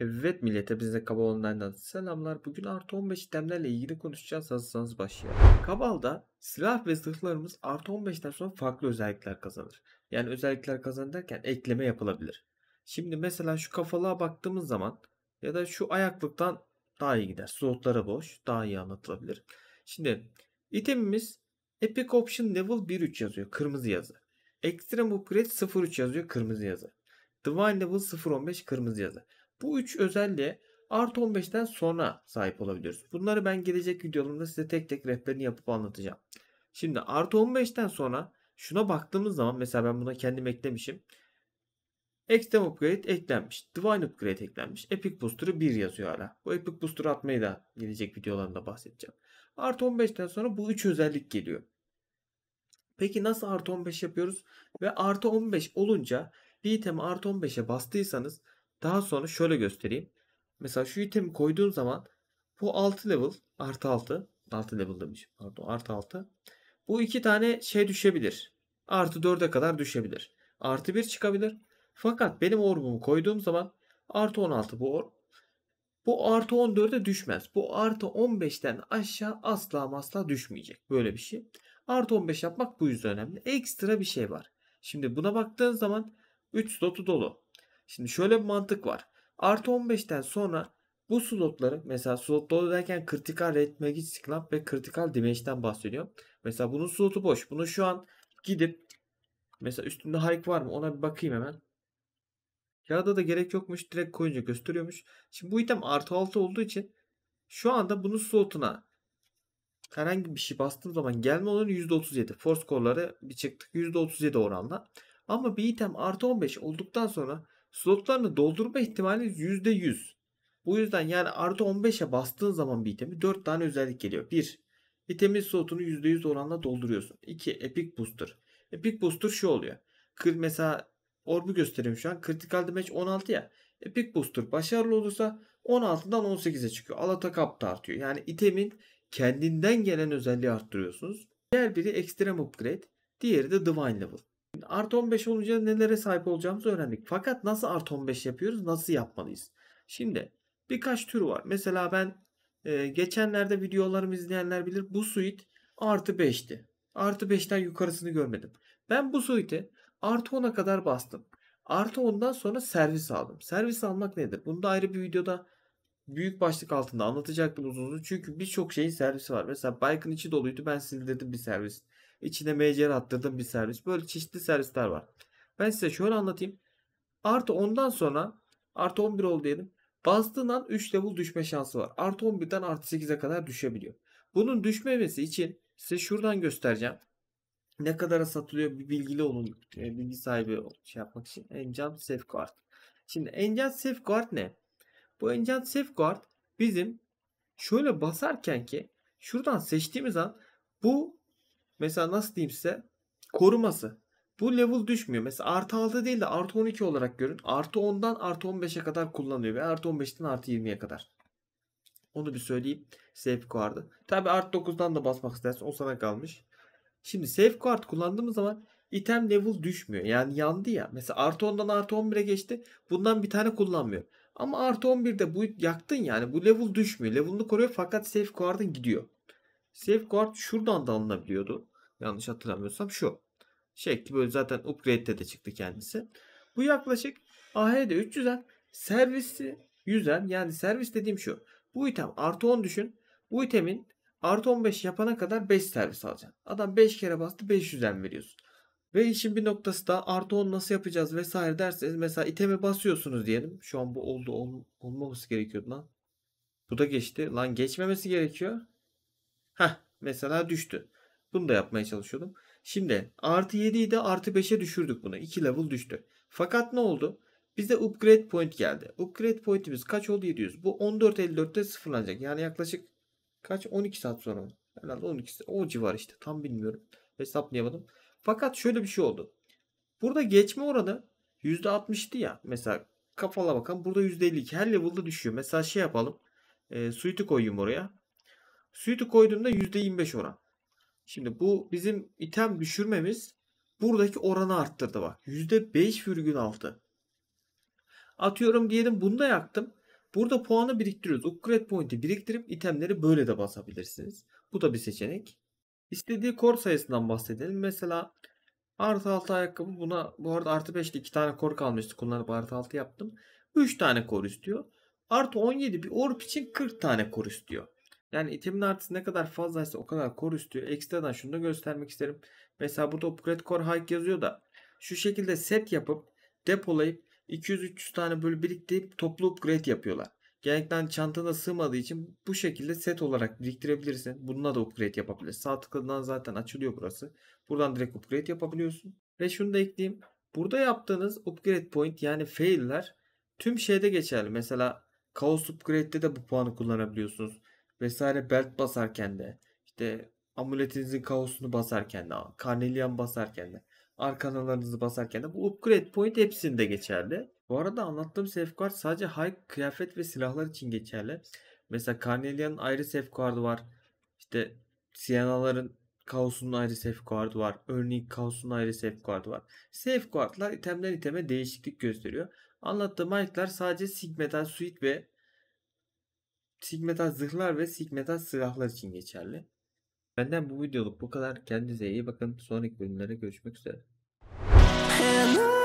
Evet millete biz de Kabal Online'dan selamlar. Bugün artı 15 itemlerle ilgili konuşacağız. Hazırsanız başlayalım. Kabal'da silah ve zırhlarımız artı 15'ten sonra farklı özellikler kazanır. Yani özellikler kazan derken ekleme yapılabilir. Şimdi mesela şu kafalığa baktığımız zaman ya da şu ayaklıktan daha iyi gider. Slotlara boş daha iyi anlatılabilir. Şimdi itemimiz Epic Option Level 1.3 yazıyor. Kırmızı yazı. Extreme Upgrade 0.3 yazıyor. Kırmızı yazı. Divine Level 0.15 kırmızı yazı. Bu üç özelliğe artı 15'ten sonra sahip olabiliyoruz. Bunları ben gelecek videolarımda size tek tek rehberini yapıp anlatacağım. Şimdi artı 15'ten sonra şuna baktığımız zaman mesela ben buna kendim eklemişim. Extreme Upgrade eklenmiş. Divine Upgrade eklenmiş. Epic Booster'ı 1 yazıyor hala. Bu Epic Booster'ı atmayı da gelecek videolarında bahsedeceğim. Artı 15'ten sonra bu 3 özellik geliyor. Peki nasıl artı 15 yapıyoruz? Ve artı 15 olunca bir itemi artı 15'e bastıysanız daha sonra şöyle göstereyim. Mesela şu itemi koyduğun zaman bu 6 level artı 6 6 level demişim pardon artı 6 bu iki tane şey düşebilir. Artı 4'e kadar düşebilir. Artı 1 çıkabilir. Fakat benim orbumu koyduğum zaman artı 16 bu or. Bu artı 14'e düşmez. Bu artı 15'ten aşağı asla asla düşmeyecek. Böyle bir şey. Artı 15 yapmak bu yüzden önemli. Ekstra bir şey var. Şimdi buna baktığın zaman 3 slotu dolu. Şimdi şöyle bir mantık var. Artı 15'ten sonra bu slotları mesela slot dolu derken kritikal red magic slump ve kritikal damage'den bahsediyorum. Mesela bunun slotu boş. Bunu şu an gidip mesela üstünde harik var mı ona bir bakayım hemen. Kağıda da gerek yokmuş. Direkt koyunca gösteriyormuş. Şimdi bu item artı 6 olduğu için şu anda bunun slotuna herhangi bir şey bastığım zaman gelme oranı %37. Force score'ları bir çıktık %37 oranla. Ama bir item artı 15 olduktan sonra slotlarını doldurma ihtimali %100. Bu yüzden yani artı 15'e bastığın zaman bir itemi 4 tane özellik geliyor. 1. İtemin slotunu %100 oranla dolduruyorsun. 2. Epic Booster. Epic Booster şu oluyor. Kır mesela orbu göstereyim şu an. Critical Damage 16 ya. Epic Booster başarılı olursa 16'dan 18'e çıkıyor. Alata kap da artıyor. Yani itemin kendinden gelen özelliği arttırıyorsunuz. Diğer biri Extreme Upgrade. Diğeri de Divine Level. Artı 15 olunca nelere sahip olacağımızı öğrendik. Fakat nasıl artı 15 yapıyoruz? Nasıl yapmalıyız? Şimdi birkaç tür var. Mesela ben e, geçenlerde videolarımı izleyenler bilir. Bu suit artı 5'ti. Artı 5'ten yukarısını görmedim. Ben bu suite artı 10'a kadar bastım. Artı 10'dan sonra servis aldım. Servis almak nedir? Bunu da ayrı bir videoda büyük başlık altında anlatacaktım uzun uzun. Çünkü birçok şeyin servisi var. Mesela Bike'ın içi doluydu. Ben sildirdim bir servis. İçine MCR attırdığım bir servis. Böyle çeşitli servisler var. Ben size şöyle anlatayım. Artı ondan sonra artı 11 ol diyelim. Bastığın an 3 level düşme şansı var. Artı 11'den artı 8'e kadar düşebiliyor. Bunun düşmemesi için size şuradan göstereceğim. Ne kadara satılıyor bir bilgili olun. E, bilgi sahibi şey yapmak için. Engine Safeguard. Şimdi Engine Safeguard ne? Bu Engine Safeguard bizim şöyle basarken ki şuradan seçtiğimiz an bu Mesela nasıl diyeyim size? Koruması. Bu level düşmüyor. Mesela artı 6 değil de artı 12 olarak görün. Artı 10'dan artı 15'e kadar kullanıyor. Ve artı 15'ten artı 20'ye kadar. Onu bir söyleyeyim. Safeguard'ı. Tabi artı 9'dan da basmak istersen o sana kalmış. Şimdi safeguard kullandığımız zaman item level düşmüyor. Yani yandı ya. Mesela artı 10'dan artı 11'e geçti. Bundan bir tane kullanmıyor. Ama artı 11'de bu yaktın yani. Bu level düşmüyor. Level'ını koruyor fakat safeguard'ın gidiyor. Safeguard şuradan da alınabiliyordu. Yanlış hatırlamıyorsam şu. Şekli böyle zaten upgrade'de de çıktı kendisi. Bu yaklaşık AH'de 300'en servisi 100'en yani servis dediğim şu. Bu item artı 10 düşün. Bu itemin artı 15 yapana kadar 5 servis alacaksın. Adam 5 kere bastı 500'en veriyorsun. Ve işin bir noktası da artı 10 nasıl yapacağız vesaire derseniz mesela iteme basıyorsunuz diyelim. Şu an bu oldu ol, olmaması gerekiyordu lan. Bu da geçti. Lan geçmemesi gerekiyor. Heh mesela düştü. Bunu da yapmaya çalışıyordum. Şimdi artı 7'yi de artı 5'e düşürdük bunu. 2 level düştü. Fakat ne oldu? Bize upgrade point geldi. Upgrade pointimiz kaç oldu? 700. Bu 14.54'te sıfırlanacak. Yani yaklaşık kaç? 12 saat sonra. Herhalde 12 o civar işte. Tam bilmiyorum. Hesaplayamadım. Fakat şöyle bir şey oldu. Burada geçme oranı %60'tı ya. Mesela kafala bakan burada %52. Her level'da düşüyor. Mesela şey yapalım. E, ee, suite'i koyayım oraya. Suite'i koyduğumda %25 oran. Şimdi bu bizim item düşürmemiz buradaki oranı arttırdı bak. %5,6. Atıyorum diyelim bunu da yaktım. Burada puanı biriktiriyoruz. Upgrade point'i biriktirip itemleri böyle de basabilirsiniz. Bu da bir seçenek. İstediği kor sayısından bahsedelim. Mesela artı 6 ayakkabı buna bu arada artı 5'te 2 tane kor kalmıştı. Kullanıp artı 6 yaptım. 3 tane kor istiyor. Artı 17 bir orb için 40 tane kor istiyor. Yani itemin artısı ne kadar fazlaysa o kadar kor üstü. Ekstradan şunu da göstermek isterim. Mesela burada upgrade core hike yazıyor da şu şekilde set yapıp depolayıp 200-300 tane böyle biriktirip toplu upgrade yapıyorlar. Genellikle çantana sığmadığı için bu şekilde set olarak biriktirebilirsin. Bununla da upgrade yapabilirsin. Sağ tıkladığından zaten açılıyor burası. Buradan direkt upgrade yapabiliyorsun. Ve şunu da ekleyeyim. Burada yaptığınız upgrade point yani fail'ler tüm şeyde geçerli. Mesela Chaos Upgrade'de de bu puanı kullanabiliyorsunuz vesaire belt basarken de işte amuletinizin kaosunu basarken de karnelian basarken de arkanalarınızı basarken de bu upgrade point hepsinde geçerli. Bu arada anlattığım safeguard sadece high kıyafet ve silahlar için geçerli. Mesela Carnelian'ın ayrı safeguard'ı var. İşte Siena'ların kaosunun ayrı safeguard'ı var. Örneğin kaosunun ayrı safeguard'ı var. Safeguard'lar itemden iteme değişiklik gösteriyor. Anlattığım ayıklar sadece Sigma'dan suit ve Sigmetal zırhlar ve Sigmetal silahlar için geçerli. Benden bu videoluk bu kadar. Kendinize iyi bakın. Sonraki bölümlere görüşmek üzere. Hello.